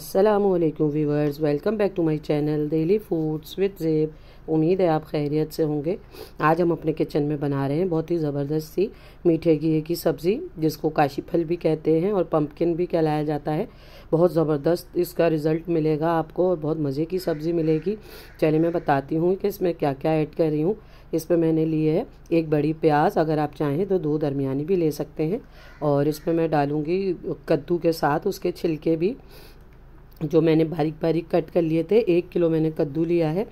Aslam viewers welcome back to my channel daily foods with Zeb उम्मीद है आप खैरियत से होंगे आज हम अपने किचन में बना रहे हैं बहुत ही ज़बरदस्त सी मीठे घी की सब्ज़ी जिसको काशी फल भी कहते हैं और पम्पकिन भी कहलाया जाता है बहुत ज़बरदस्त इसका रिज़ल्ट मिलेगा आपको और बहुत मज़े की सब्ज़ी मिलेगी चलिए मैं बताती हूँ कि इसमें क्या क्या ऐड कर रही हूँ इसमें मैंने लिए है एक बड़ी प्याज अगर आप चाहें तो दो दरमियानी भी ले सकते हैं और इसमें मैं डालूँगी कद्दू के साथ उसके छिलके भी जो मैंने बारीक बारीक कट कर लिए थे एक किलो मैंने कद्दू लिया है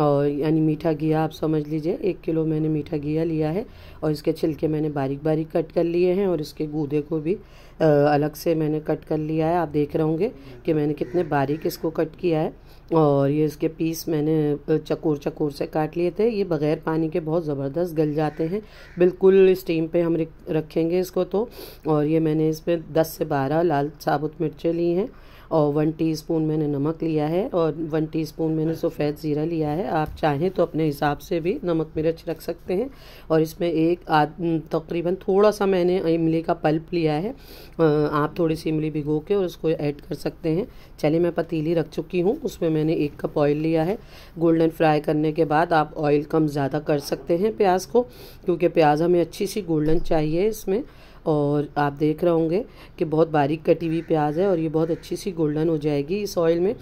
और यानी मीठा घिया आप समझ लीजिए एक किलो मैंने मीठा घिया लिया है और इसके छिलके मैंने बारीक बारीक कट कर लिए हैं और इसके गूदे को भी अलग से मैंने कट कर लिया है आप देख रहे होंगे कि मैंने कितने बारीक इसको कट किया है और ये इसके पीस मैंने चकोर चकोर से काट लिए थे ये बग़ैर पानी के बहुत ज़बरदस्त गल जाते हैं बिल्कुल स्टीम पे हम रखेंगे इसको तो और ये मैंने इसमें 10 से 12 लाल साबुत मिर्चें ली हैं और वन टीस्पून मैंने नमक लिया है और वन टीस्पून मैंने सफ़ेद ज़ीरा लिया है आप चाहें तो अपने हिसाब से भी नमक मिर्च रख सकते हैं और इसमें एक आद तकरीबन थोड़ा सा मैंने इमली का पल्प लिया है आप थोड़ी सी इमली भिगो के और उसको ऐड कर सकते हैं चलिए मैं पतीली रख चुकी हूँ उसमें मैंने एक कप ऑयल लिया है गोल्डन फ्राई करने के बाद आप ऑयल कम ज़्यादा कर सकते हैं प्याज को क्योंकि प्याज हमें अच्छी सी गोल्डन चाहिए इसमें और आप देख रहे होंगे कि बहुत बारीक कटी हुई प्याज है और ये बहुत अच्छी सी गोल्डन हो जाएगी इस ऑयल में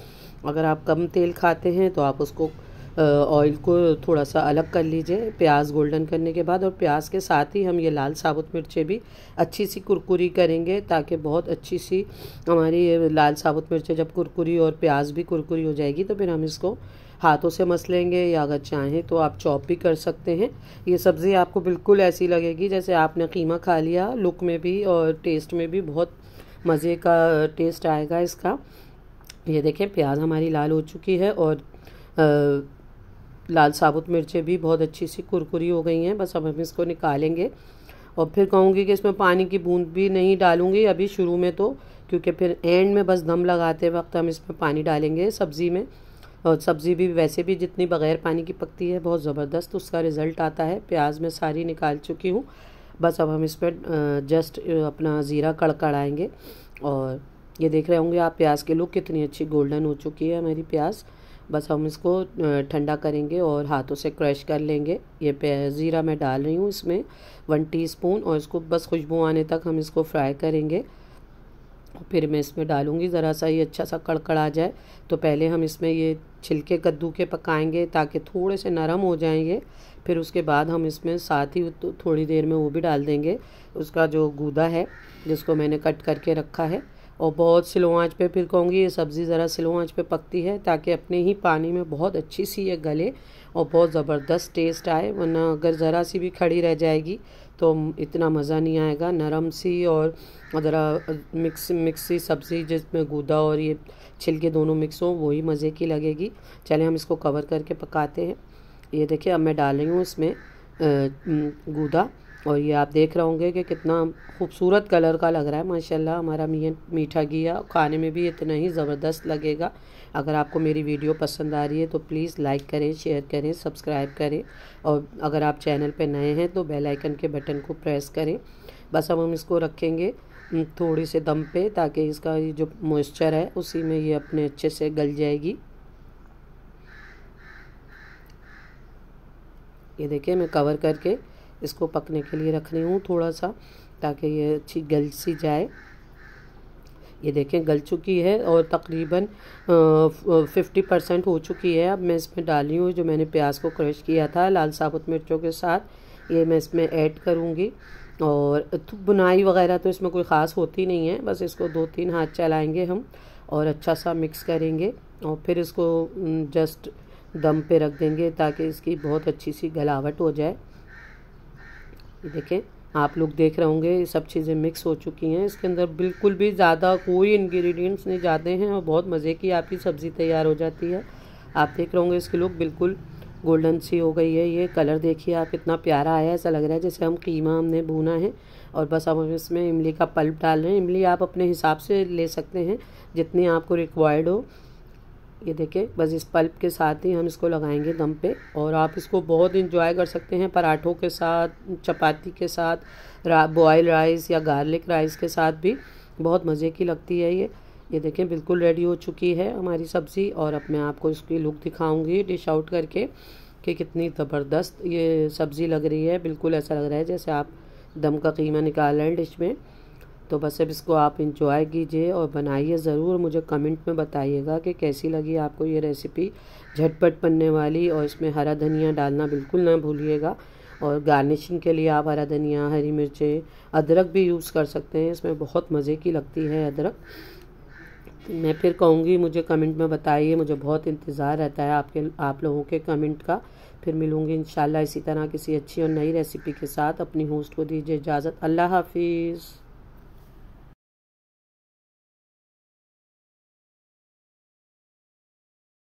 अगर आप कम तेल खाते हैं तो आप उसको ऑयल को थोड़ा सा अलग कर लीजिए प्याज गोल्डन करने के बाद और प्याज के साथ ही हम ये लाल साबुत मिर्चें भी अच्छी सी कुरकुरी करेंगे ताकि बहुत अच्छी सी हमारी लाल साबुत मिर्चें जब कुरकुरी और प्याज भी कुरकुरी हो जाएगी तो फिर हम इसको हाथों से मस लेंगे या अगर चाहें तो आप चॉप भी कर सकते हैं ये सब्ज़ी आपको बिल्कुल ऐसी लगेगी जैसे आपने कीमा खा लिया लुक में भी और टेस्ट में भी बहुत मज़े का टेस्ट आएगा इसका ये देखें प्याज हमारी लाल हो चुकी है और आ, लाल साबुत मिर्चें भी बहुत अच्छी सी कुरकुरी हो गई हैं बस अब हम इसको निकालेंगे और फिर कहूँगी कि इसमें पानी की बूंद भी नहीं डालूँगी अभी शुरू में तो क्योंकि फिर एंड में बस दम लगाते वक्त हम इसमें पानी डालेंगे सब्ज़ी में और सब्ज़ी भी वैसे भी जितनी बग़ैर पानी की पकती है बहुत ज़बरदस्त उसका रिज़ल्ट आता है प्याज मैं सारी निकाल चुकी हूँ बस अब हम इस पर जस्ट अपना ज़ीरा कड़कड़ाएँगे और ये देख रहे होंगे आप प्याज की लुक कितनी अच्छी गोल्डन हो चुकी है हमारी प्याज बस हम इसको ठंडा करेंगे और हाथों से क्रश कर लेंगे ये ज़ीरा मैं डाल रही हूँ इसमें वन टीस्पून और इसको बस खुशबू आने तक हम इसको फ्राई करेंगे फिर मैं इसमें डालूँगी ज़रा सा ये अच्छा सा कड़कड़ आ जाए तो पहले हम इसमें ये छिलके कद्दू के पकाएंगे ताकि थोड़े से नरम हो जाएंगे फिर उसके बाद हम इसमें साथ ही तो थोड़ी देर में वो भी डाल देंगे उसका जो गूदा है जिसको मैंने कट करके रखा है और बहुत स्लो आंच पे फिर कहूँगी ये सब्ज़ी ज़रा स्लो आंच पे पकती है ताकि अपने ही पानी में बहुत अच्छी सी ये गले और बहुत ज़बरदस्त टेस्ट आए वरना अगर ज़रा सी भी खड़ी रह जाएगी तो इतना मज़ा नहीं आएगा नरम सी और ज़रा मिक्स मिक्सी सब्ज़ी जिसमें गूदा और ये छिलके दोनों मिक्स हों वही मज़े की लगेगी चले हम इसको कवर करके पकाते हैं ये देखिए अब मैं डाल रही हूँ इसमें गूदा और ये आप देख रहे होंगे कि कितना खूबसूरत कलर का लग रहा है माशाल्लाह हमारा मीठा घिया खाने में भी इतना ही ज़बरदस्त लगेगा अगर आपको मेरी वीडियो पसंद आ रही है तो प्लीज़ लाइक करें शेयर करें सब्सक्राइब करें और अगर आप चैनल पर नए हैं तो बेल आइकन के बटन को प्रेस करें बस अब हम इसको रखेंगे थोड़ी से दम पे ताकि इसका ये जो मॉइस्चर है उसी में ये अपने अच्छे से गल जाएगी ये देखिए मैं कवर करके इसको पकने के लिए रख रही हूँ थोड़ा सा ताकि ये अच्छी गल सी जाए ये देखें गल चुकी है और तकरीबन फिफ्टी परसेंट हो चुकी है अब मैं इसमें डाली हूँ जो मैंने प्याज को क्रश किया था लाल साबुत मिर्चों के साथ ये मैं इसमें ऐड करूँगी और बुनाई वगैरह तो इसमें कोई ख़ास होती नहीं है बस इसको दो तीन हाथ चलाएंगे हम और अच्छा सा मिक्स करेंगे और फिर इसको जस्ट दम पे रख देंगे ताकि इसकी बहुत अच्छी सी गलावट हो जाए देखें आप लोग देख रहे होंगे ये सब चीज़ें मिक्स हो चुकी हैं इसके अंदर बिल्कुल भी ज़्यादा कोई इंग्रेडिएंट्स नहीं जाते हैं और बहुत मज़े की आपकी सब्ज़ी तैयार हो जाती है आप देख रहे होंगे इसकी लुक बिल्कुल गोल्डन सी हो गई है ये कलर देखिए आप इतना प्यारा आया ऐसा लग रहा है जैसे हम कीमा हमने भूना है और बस हम इसमें इमली का पल्प डाल रहे हैं इमली आप अपने हिसाब से ले सकते हैं जितनी आपको रिक्वायर्ड हो ये देखिए बस इस पल्प के साथ ही हम इसको लगाएंगे दम पे और आप इसको बहुत इंजॉय कर सकते हैं पराठों के साथ चपाती के साथ रा बॉयल राइस या गार्लिक राइस के साथ भी बहुत मज़े की लगती है ये ये देखें बिल्कुल रेडी हो चुकी है हमारी सब्ज़ी और अब मैं आपको इसकी लुक दिखाऊँगी डिश आउट करके कि कितनी ज़बरदस्त ये सब्ज़ी लग रही है बिल्कुल ऐसा लग रहा है जैसे आप दम का कीमा निकाल रहे हैं डिश में तो बस अब इसको आप इंजॉय कीजिए और बनाइए ज़रूर मुझे कमेंट में बताइएगा कि कैसी लगी आपको ये रेसिपी झटपट बनने वाली और इसमें हरा धनिया डालना बिल्कुल ना भूलिएगा और गार्निशिंग के लिए आप हरा धनिया हरी मिर्चें अदरक भी यूज़ कर सकते हैं इसमें बहुत मज़े की लगती है अदरक मैं फिर कहूँगी मुझे कमेंट में बताइए मुझे बहुत इंतज़ार रहता है आपके आप लोगों के कमेंट का फिर मिलूँगी इन इसी तरह किसी अच्छी और नई रेसिपी के साथ अपनी होस्ट को दीजिए इजाज़त अल्लाह हाफिज़